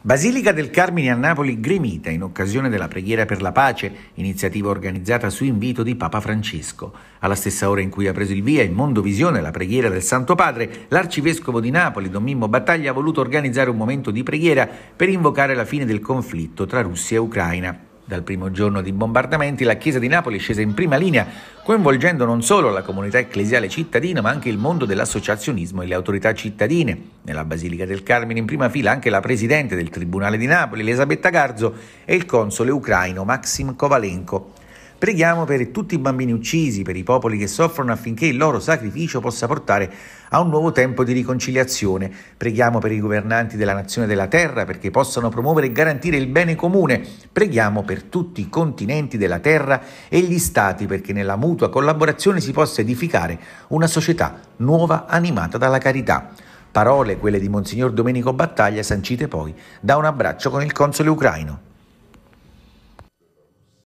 Basilica del Carmine a Napoli gremita in occasione della preghiera per la pace, iniziativa organizzata su invito di Papa Francesco. Alla stessa ora in cui ha preso il via in Mondovisione la preghiera del Santo Padre, l'arcivescovo di Napoli, Don Mimmo Battaglia, ha voluto organizzare un momento di preghiera per invocare la fine del conflitto tra Russia e Ucraina. Dal primo giorno di bombardamenti la Chiesa di Napoli scese in prima linea, coinvolgendo non solo la comunità ecclesiale cittadina, ma anche il mondo dell'associazionismo e le autorità cittadine. Nella Basilica del Carmine in prima fila anche la presidente del Tribunale di Napoli, Elisabetta Garzo, e il console ucraino Maxim Kovalenko. Preghiamo per tutti i bambini uccisi, per i popoli che soffrono affinché il loro sacrificio possa portare a un nuovo tempo di riconciliazione. Preghiamo per i governanti della nazione della terra perché possano promuovere e garantire il bene comune. Preghiamo per tutti i continenti della terra e gli stati perché nella mutua collaborazione si possa edificare una società nuova animata dalla carità. Parole quelle di Monsignor Domenico Battaglia sancite poi da un abbraccio con il console ucraino.